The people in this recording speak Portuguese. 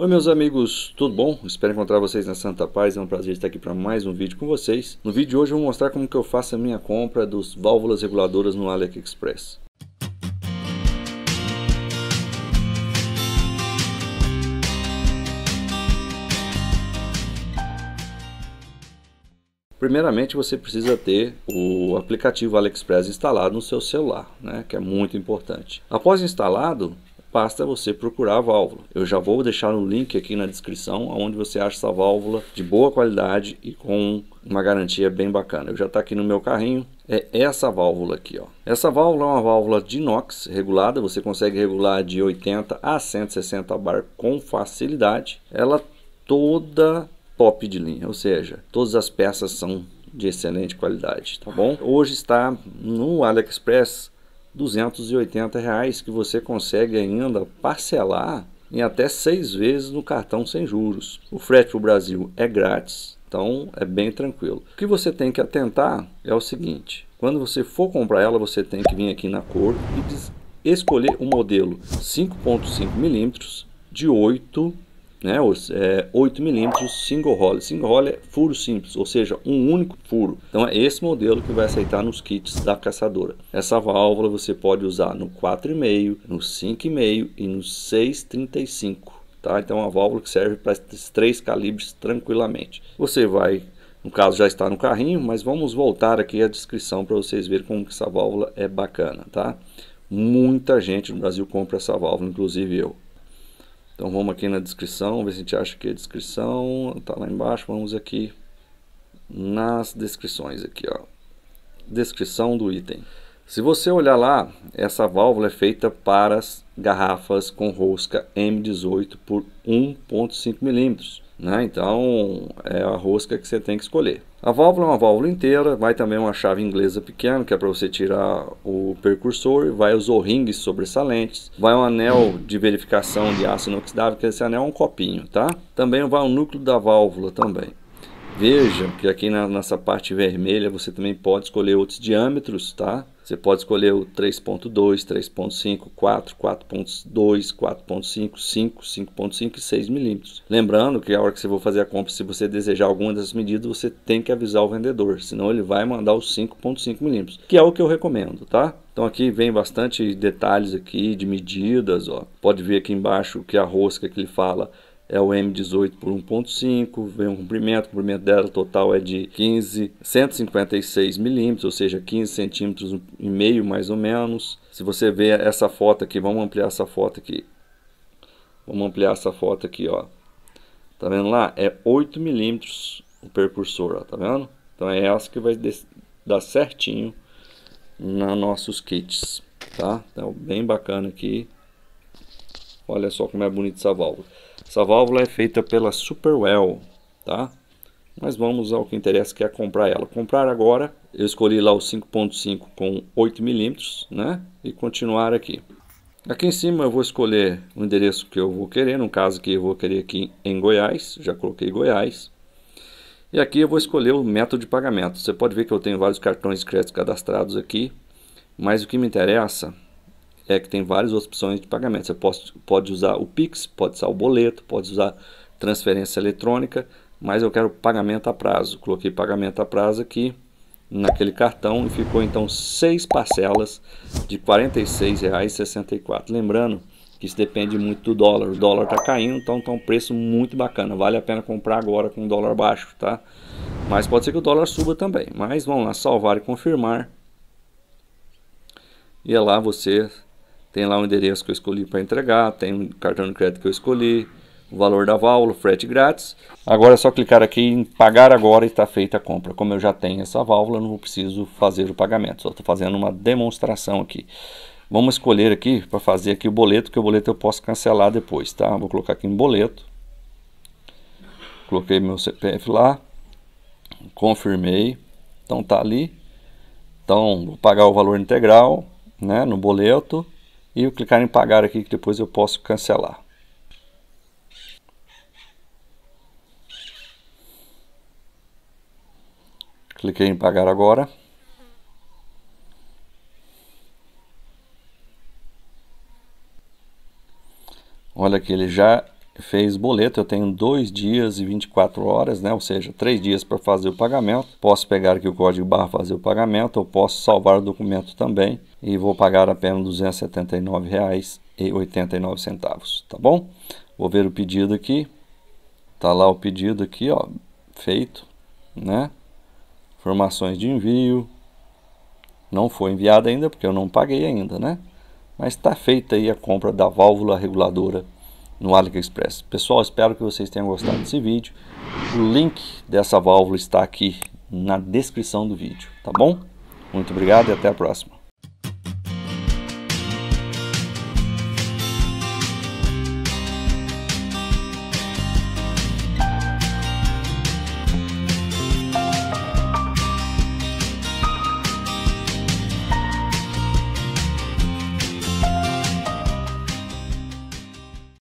Oi meus amigos, tudo bom? Espero encontrar vocês na Santa Paz, é um prazer estar aqui para mais um vídeo com vocês. No vídeo de hoje eu vou mostrar como que eu faço a minha compra dos válvulas reguladoras no AliExpress. Primeiramente você precisa ter o aplicativo AliExpress instalado no seu celular, né, que é muito importante. Após instalado, basta você procurar a válvula. Eu já vou deixar um link aqui na descrição onde você acha essa válvula de boa qualidade e com uma garantia bem bacana. Eu já está aqui no meu carrinho, é essa válvula aqui. Ó. Essa válvula é uma válvula de inox regulada, você consegue regular de 80 a 160 bar com facilidade. Ela toda top de linha, ou seja, todas as peças são de excelente qualidade, tá bom? Hoje está no AliExpress 280 reais que você consegue ainda parcelar em até seis vezes no cartão sem juros. O frete para o Brasil é grátis, então é bem tranquilo. O que você tem que atentar é o seguinte: quando você for comprar ela, você tem que vir aqui na cor e escolher o um modelo 5.5 milímetros de 8 né, os, 8 é, milímetros single hole. Single hole é furo simples, ou seja, um único furo. Então é esse modelo que vai aceitar nos kits da caçadora. Essa válvula você pode usar no 4,5, no 5,5 e no 6,35. Tá? Então é uma válvula que serve para esses três calibres tranquilamente. Você vai no caso já está no carrinho, mas vamos voltar aqui à descrição para vocês verem como que essa válvula é bacana, tá? Muita gente no Brasil compra essa válvula, inclusive eu. Então vamos aqui na descrição, vamos ver se a gente acha que a descrição está lá embaixo. Vamos aqui nas descrições aqui, ó. Descrição do item. Se você olhar lá, essa válvula é feita para garrafas com rosca M18 por 1.5 milímetros. Né? Então é a rosca que você tem que escolher. A válvula é uma válvula inteira, vai também uma chave inglesa pequena, que é para você tirar o percursor, vai os O-rings sobressalentes, vai um anel de verificação de aço inoxidável, que esse anel é um copinho, tá? Também vai o núcleo da válvula também. Veja que aqui na nossa parte vermelha você também pode escolher outros diâmetros, tá? Você pode escolher o 3.2, 3.5, 4, 4.2, 4.5, 5, 5.5 e 6 milímetros. Lembrando que a hora que você for fazer a compra, se você desejar alguma dessas medidas, você tem que avisar o vendedor, senão ele vai mandar os 5.5 milímetros, que é o que eu recomendo, tá? Então aqui vem bastante detalhes aqui de medidas, ó. Pode ver aqui embaixo que a rosca que ele fala é o M18 por 1.5, vem um comprimento, o comprimento dela total é de 15, 156 milímetros, ou seja, 15 centímetros e meio mais ou menos. Se você vê essa foto aqui, vamos ampliar essa foto aqui, vamos ampliar essa foto aqui, ó. Tá vendo lá? É 8 milímetros o percursor, ó, tá vendo? Então é essa que vai dar certinho nos nossos kits, tá? Então bem bacana aqui. Olha só como é bonita essa válvula. Essa válvula é feita pela Superwell, tá? Mas vamos ao que interessa, que é comprar ela. Comprar agora, eu escolhi lá o 5.5 com 8 milímetros, né? E continuar aqui. Aqui em cima eu vou escolher o endereço que eu vou querer, no caso que eu vou querer aqui em Goiás, já coloquei Goiás. E aqui eu vou escolher o método de pagamento. Você pode ver que eu tenho vários cartões de crédito cadastrados aqui, mas o que me interessa é que tem várias opções de pagamento. Você pode, pode usar o Pix, pode usar o boleto, pode usar transferência eletrônica, mas eu quero pagamento a prazo. Coloquei pagamento a prazo aqui naquele cartão e ficou então seis parcelas de R$ 46,64. Lembrando que isso depende muito do dólar. O dólar está caindo, então está um preço muito bacana. Vale a pena comprar agora com o dólar baixo, tá? Mas pode ser que o dólar suba também. Mas vamos lá, salvar e confirmar. E é lá você tem lá o endereço que eu escolhi para entregar, tem o cartão de crédito que eu escolhi, o valor da válvula, frete grátis. Agora é só clicar aqui em pagar agora e está feita a compra. Como eu já tenho essa válvula, não preciso fazer o pagamento, só estou fazendo uma demonstração aqui. Vamos escolher aqui para fazer aqui o boleto, que o boleto eu posso cancelar depois, tá? Vou colocar aqui em boleto. Coloquei meu CPF lá. Confirmei. Então tá ali. Então, vou pagar o valor integral, né, no boleto e eu clicar em pagar aqui que depois eu posso cancelar. Cliquei em pagar agora. Olha que ele já fez boleto, eu tenho dois dias e 24 horas, né? ou seja, três dias para fazer o pagamento. Posso pegar aqui o código barra fazer o pagamento, eu posso salvar o documento também e vou pagar apenas R$ 279,89, tá bom? Vou ver o pedido aqui. Tá lá o pedido aqui, ó, feito, né? Informações de envio. Não foi enviado ainda porque eu não paguei ainda, né? Mas está feita aí a compra da válvula reguladora no AliExpress. Pessoal, espero que vocês tenham gostado desse vídeo. O link dessa válvula está aqui na descrição do vídeo, tá bom? Muito obrigado e até a próxima.